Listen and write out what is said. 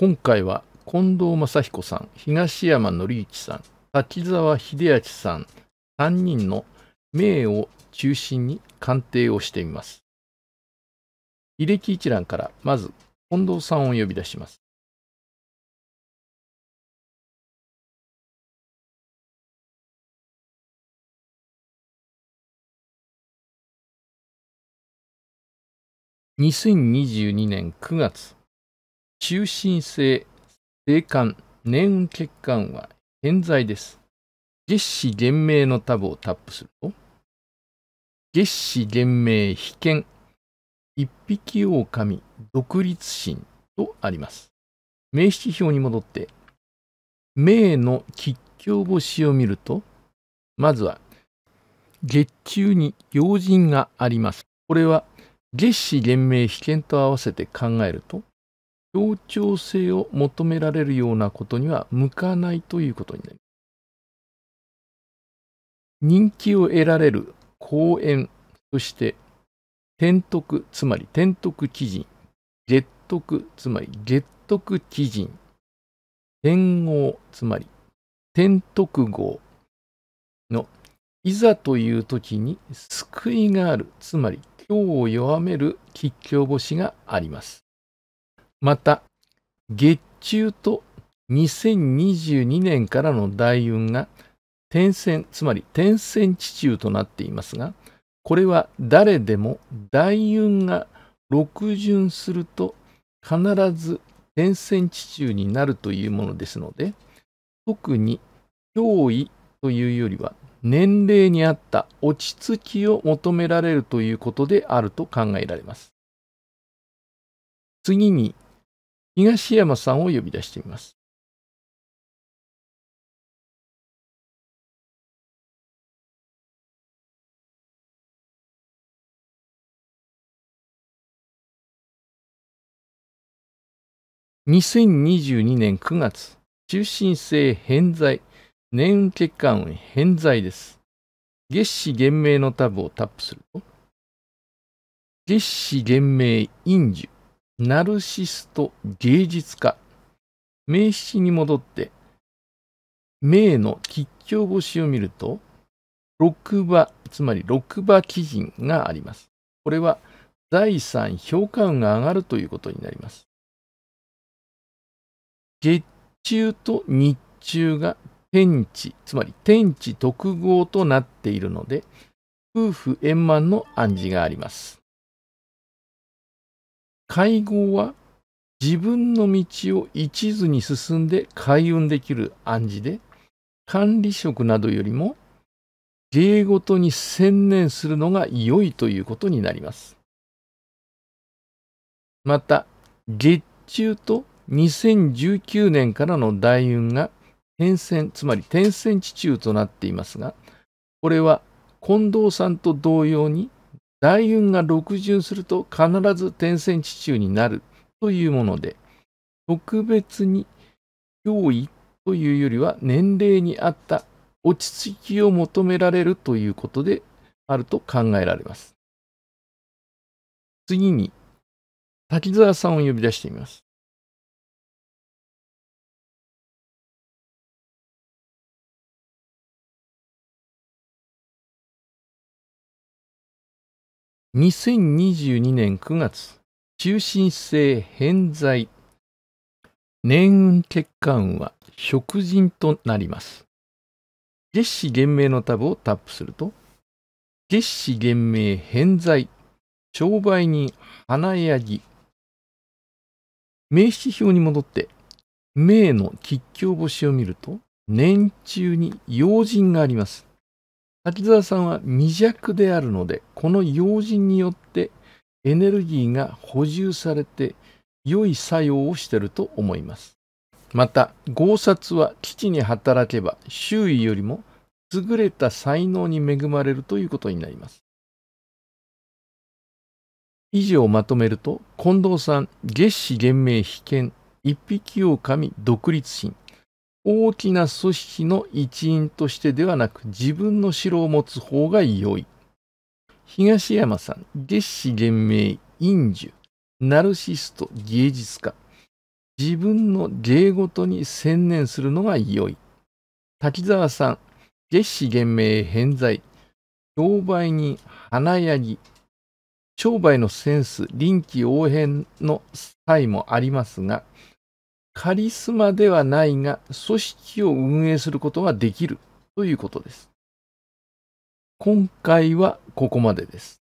今回は近藤正彦さん、東山紀之さん、滝沢秀明さん、3人の名を中心に鑑定をしてみます。履歴一覧からまず近藤さんを呼び出します。2022年9月中心性、性感、年運血管は偏在です。月子原名のタブをタップすると、月子原名被験、一匹狼、独立心とあります。名詞表に戻って、名の吉凶星を見ると、まずは、月中に用人があります。これは、月子原名被験と合わせて考えると、協調性を求められるようなことには向かないということになります。人気を得られる講演、そして天徳、つまり天徳基人、月徳、つまり月徳基人、天号、つまり天徳号のいざという時に救いがある、つまり今日を弱める吉凶星があります。また、月中と2022年からの大運が点線、つまり点線地中となっていますが、これは誰でも大運が六巡すると必ず点線地中になるというものですので、特に脅威というよりは年齢に合った落ち着きを求められるということであると考えられます。次に東山さんを呼び出しています。2022年9月、中心性偏在、年血管偏在です。月子減明のタブをタップすると、月子減明飲酒ナルシスト芸術家。名詞に戻って、名の吉祥星を見ると、六馬、つまり六馬基人があります。これは財産評価運が上がるということになります。月中と日中が天地、つまり天地特合となっているので、夫婦円満の暗示があります。会合は自分の道を一途に進んで開運できる暗示で、管理職などよりも芸事に専念するのが良いということになります。また、月中と2019年からの大運が転戦、つまり転戦地中となっていますが、これは近藤さんと同様に大運が六巡すると必ず天線地中になるというもので、特別に脅威というよりは年齢に合った落ち着きを求められるということであると考えられます。次に、滝沢さんを呼び出してみます。2022年9月、中心性偏在。年運果運は食人となります。月子減明のタブをタップすると、月子減明偏在、商売人花木。名詞表に戻って、名の吉凶星を見ると、年中に用心があります。滝沢さんは未弱であるので、この用心によってエネルギーが補充されて良い作用をしていると思います。また、豪殺は基地に働けば周囲よりも優れた才能に恵まれるということになります。以上をまとめると、近藤さん、月子、厳明被験、一匹狼独立心、大きな組織の一員としてではなく自分の城を持つ方が良い。東山さん、月子元明、陰樹、ナルシスト、芸術家。自分の芸事に専念するのが良い。滝沢さん、月子元明、偏在。商売人、華やぎ。商売のセンス、臨機応変の際もありますが、カリスマではないが、組織を運営することができるということです。今回はここまでです。